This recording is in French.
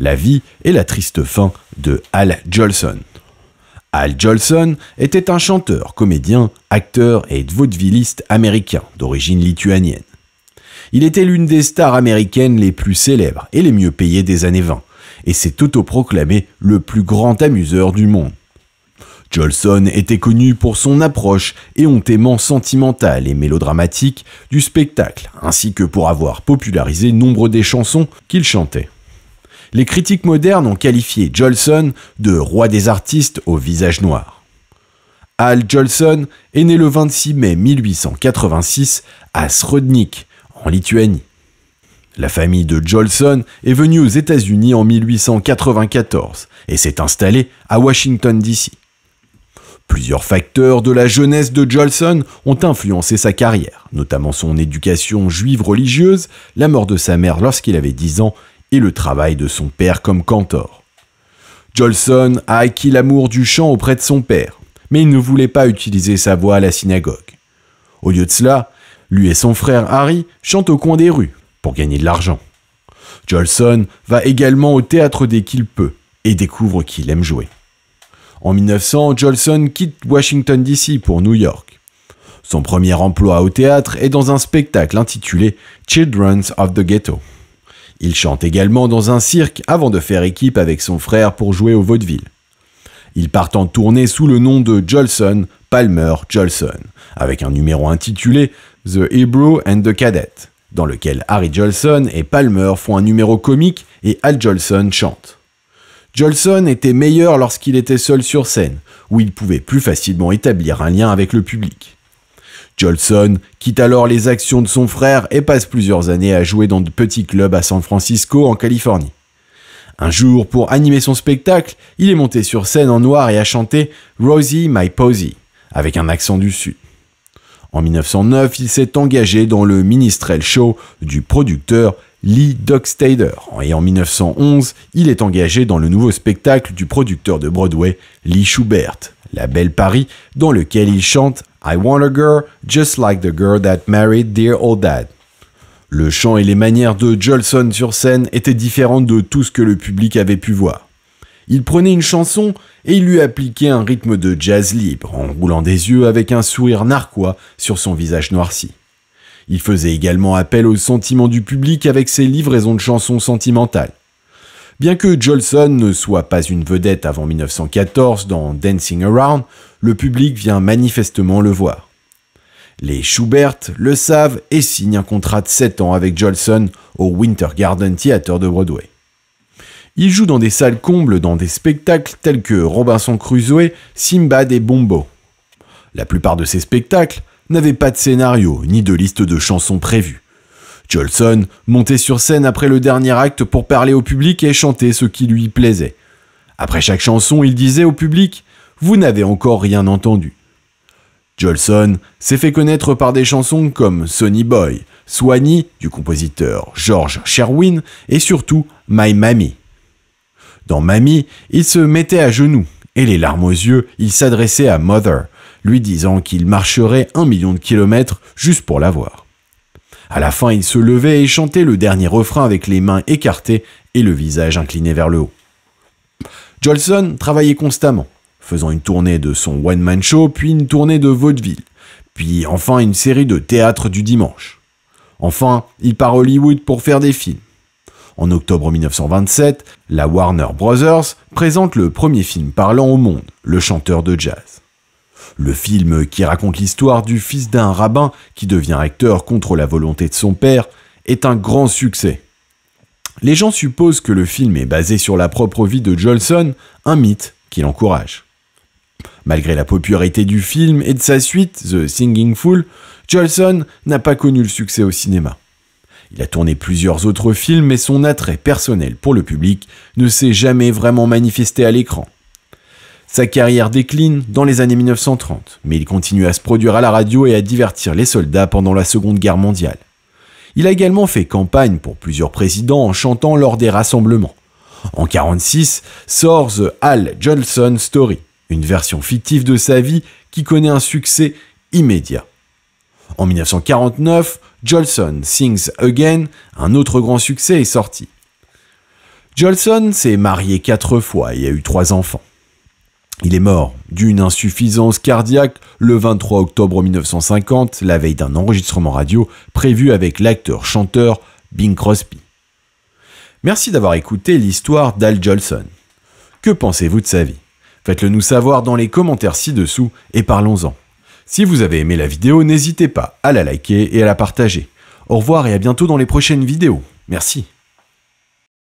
La vie et la triste fin de Al Jolson. Al Jolson était un chanteur, comédien, acteur et vaudevilliste américain d'origine lituanienne. Il était l'une des stars américaines les plus célèbres et les mieux payées des années 20, et s'est autoproclamé le plus grand amuseur du monde. Jolson était connu pour son approche éhontément sentimentale et mélodramatique du spectacle, ainsi que pour avoir popularisé nombre des chansons qu'il chantait les critiques modernes ont qualifié Jolson de roi des artistes au visage noir. Al Jolson est né le 26 mai 1886 à Srodnik, en Lituanie. La famille de Jolson est venue aux États-Unis en 1894 et s'est installée à Washington, D.C. Plusieurs facteurs de la jeunesse de Jolson ont influencé sa carrière, notamment son éducation juive religieuse, la mort de sa mère lorsqu'il avait 10 ans et le travail de son père comme cantor. Jolson a acquis l'amour du chant auprès de son père, mais il ne voulait pas utiliser sa voix à la synagogue. Au lieu de cela, lui et son frère Harry chantent au coin des rues pour gagner de l'argent. Jolson va également au théâtre dès qu'il peut et découvre qu'il aime jouer. En 1900, Jolson quitte Washington DC pour New York. Son premier emploi au théâtre est dans un spectacle intitulé Children of the Ghetto. Il chante également dans un cirque avant de faire équipe avec son frère pour jouer au vaudeville. Il part en tournée sous le nom de Jolson Palmer Jolson, avec un numéro intitulé The Hebrew and the Cadet, dans lequel Harry Jolson et Palmer font un numéro comique et Al Jolson chante. Jolson était meilleur lorsqu'il était seul sur scène, où il pouvait plus facilement établir un lien avec le public. Jolson quitte alors les actions de son frère et passe plusieurs années à jouer dans de petits clubs à San Francisco en Californie. Un jour, pour animer son spectacle, il est monté sur scène en noir et a chanté Rosie My Posy avec un accent du Sud. En 1909, il s'est engagé dans le Ministrel Show du producteur Lee Dockstader. Et en 1911, il est engagé dans le nouveau spectacle du producteur de Broadway Lee Schubert, La Belle Paris, dans lequel il chante I want a girl just like the girl that married dear old dad. Le chant et les manières de Jolson sur scène étaient différentes de tout ce que le public avait pu voir. Il prenait une chanson et il lui appliquait un rythme de jazz libre en roulant des yeux avec un sourire narquois sur son visage noirci. Il faisait également appel aux sentiments du public avec ses livraisons de chansons sentimentales. Bien que Jolson ne soit pas une vedette avant 1914 dans Dancing Around, le public vient manifestement le voir. Les Schubert le savent et signent un contrat de 7 ans avec Jolson au Winter Garden Theatre de Broadway. Il joue dans des salles combles dans des spectacles tels que Robinson Crusoe, Simbad et Bombo. La plupart de ces spectacles n'avaient pas de scénario ni de liste de chansons prévues. Jolson montait sur scène après le dernier acte pour parler au public et chanter ce qui lui plaisait. Après chaque chanson, il disait au public Vous n'avez encore rien entendu. Jolson s'est fait connaître par des chansons comme Sonny Boy, Swanee du compositeur George Sherwin et surtout My Mammy. Dans Mammy, il se mettait à genoux et les larmes aux yeux, il s'adressait à Mother, lui disant qu'il marcherait un million de kilomètres juste pour la voir. À la fin, il se levait et chantait le dernier refrain avec les mains écartées et le visage incliné vers le haut. Jolson travaillait constamment, faisant une tournée de son one-man show, puis une tournée de vaudeville, puis enfin une série de théâtre du dimanche. Enfin, il part Hollywood pour faire des films. En octobre 1927, la Warner Brothers présente le premier film parlant au monde, Le chanteur de jazz. Le film qui raconte l'histoire du fils d'un rabbin qui devient recteur contre la volonté de son père est un grand succès. Les gens supposent que le film est basé sur la propre vie de Jolson, un mythe qui l'encourage. Malgré la popularité du film et de sa suite, The Singing Fool, Jolson n'a pas connu le succès au cinéma. Il a tourné plusieurs autres films, mais son attrait personnel pour le public ne s'est jamais vraiment manifesté à l'écran. Sa carrière décline dans les années 1930, mais il continue à se produire à la radio et à divertir les soldats pendant la Seconde Guerre mondiale. Il a également fait campagne pour plusieurs présidents en chantant lors des rassemblements. En 1946 sort The Al Johnson Story, une version fictive de sa vie qui connaît un succès immédiat. En 1949, "Johnson Sings Again, un autre grand succès, est sorti. Johnson s'est marié quatre fois et a eu trois enfants. Il est mort d'une insuffisance cardiaque le 23 octobre 1950, la veille d'un enregistrement radio prévu avec l'acteur-chanteur Bing Crosby. Merci d'avoir écouté l'histoire d'Al Jolson. Que pensez-vous de sa vie Faites-le nous savoir dans les commentaires ci-dessous et parlons-en. Si vous avez aimé la vidéo, n'hésitez pas à la liker et à la partager. Au revoir et à bientôt dans les prochaines vidéos. Merci.